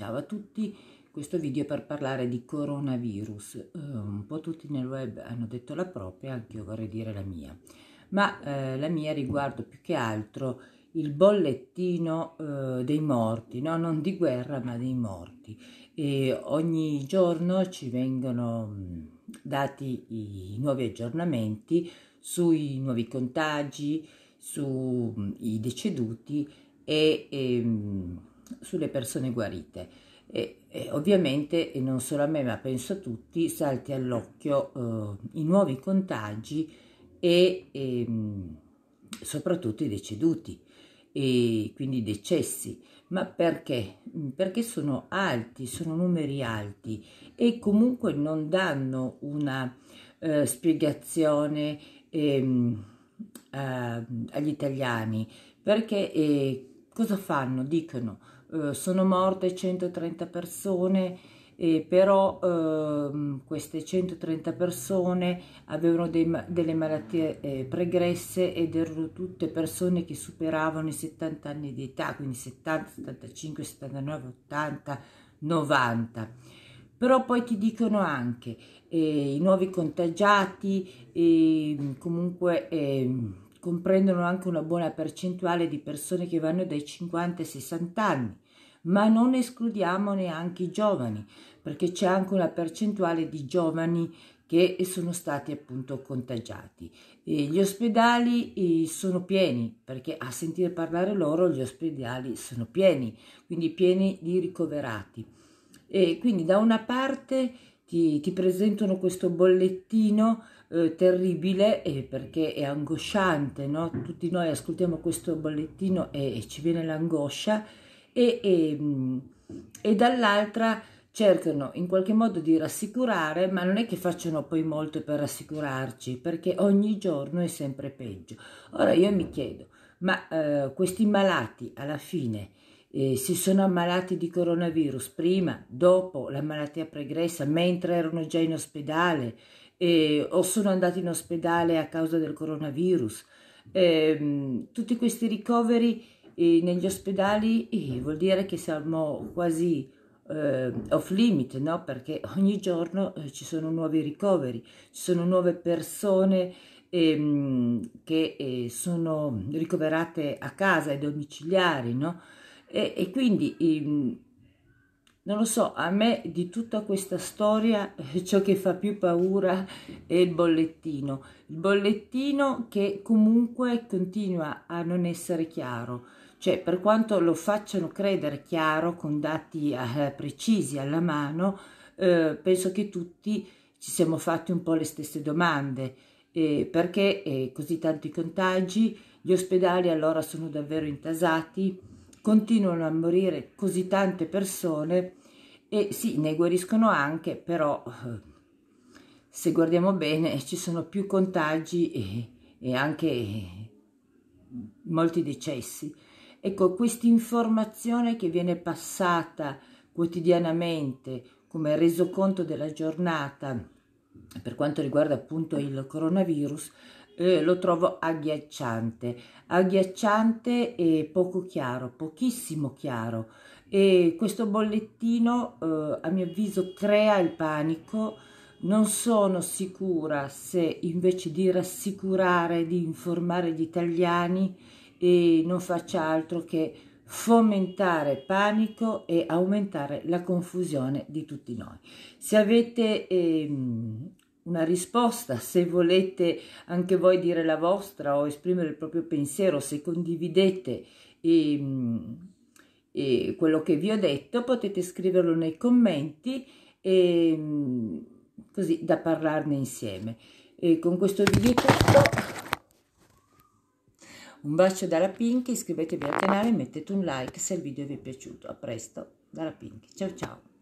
Ciao a tutti, questo video è per parlare di coronavirus. Eh, un po' tutti nel web hanno detto la propria, anche io vorrei dire la mia. Ma eh, la mia riguardo più che altro il bollettino eh, dei morti, no? non di guerra ma dei morti. E ogni giorno ci vengono mm, dati i nuovi aggiornamenti sui nuovi contagi, sui mm, deceduti e... e ehm, sulle persone guarite. E, e ovviamente, e non solo a me, ma penso a tutti, salti all'occhio eh, i nuovi contagi e, e ehm, soprattutto i deceduti, e quindi i decessi. Ma perché? Perché sono alti, sono numeri alti e comunque non danno una eh, spiegazione ehm, eh, agli italiani. Perché eh, cosa fanno? Dicono eh, sono morte 130 persone, eh, però eh, queste 130 persone avevano dei, delle malattie eh, pregresse ed erano tutte persone che superavano i 70 anni di età, quindi 70, 75, 79, 80, 90. Però poi ti dicono anche eh, i nuovi contagiati, ehm, comunque ehm, comprendono anche una buona percentuale di persone che vanno dai 50 ai 60 anni, ma non escludiamo neanche i giovani, perché c'è anche una percentuale di giovani che sono stati appunto contagiati. E gli ospedali eh, sono pieni, perché a sentire parlare loro gli ospedali sono pieni, quindi pieni di ricoverati. E quindi da una parte ti, ti presentano questo bollettino eh, terribile eh, perché è angosciante, no? tutti noi ascoltiamo questo bollettino e, e ci viene l'angoscia e, e, mm, e dall'altra cercano in qualche modo di rassicurare, ma non è che facciano poi molto per rassicurarci, perché ogni giorno è sempre peggio. Ora io mi chiedo, ma eh, questi malati alla fine eh, si sono ammalati di coronavirus prima, dopo la malattia pregressa, mentre erano già in ospedale eh, o sono andati in ospedale a causa del coronavirus. Eh, tutti questi ricoveri eh, negli ospedali eh, vuol dire che siamo quasi eh, off limit, no? perché ogni giorno ci sono nuovi ricoveri, ci sono nuove persone ehm, che sono ricoverate a casa, ai domiciliari, no? E, e quindi, ehm, non lo so, a me di tutta questa storia eh, ciò che fa più paura è il bollettino. Il bollettino che comunque continua a non essere chiaro. Cioè, per quanto lo facciano credere chiaro, con dati eh, precisi alla mano, eh, penso che tutti ci siamo fatti un po' le stesse domande. Eh, perché eh, così tanti contagi? Gli ospedali allora sono davvero intasati? continuano a morire così tante persone e sì, ne guariscono anche, però eh, se guardiamo bene ci sono più contagi e, e anche molti decessi. Ecco, questa informazione che viene passata quotidianamente come resoconto della giornata per quanto riguarda appunto il coronavirus eh, lo trovo agghiacciante, agghiacciante e poco chiaro, pochissimo chiaro. E questo bollettino, eh, a mio avviso, crea il panico. Non sono sicura se invece di rassicurare, di informare gli italiani, eh, non faccia altro che fomentare panico e aumentare la confusione di tutti noi. Se avete ehm, una risposta, se volete anche voi dire la vostra o esprimere il proprio pensiero, se condividete e, ehm, e quello che vi ho detto, potete scriverlo nei commenti e ehm, così da parlarne insieme. E con questo video Un bacio dalla Pink, iscrivetevi al canale, mettete un like se il video vi è piaciuto. A presto, dalla Pink, Ciao ciao!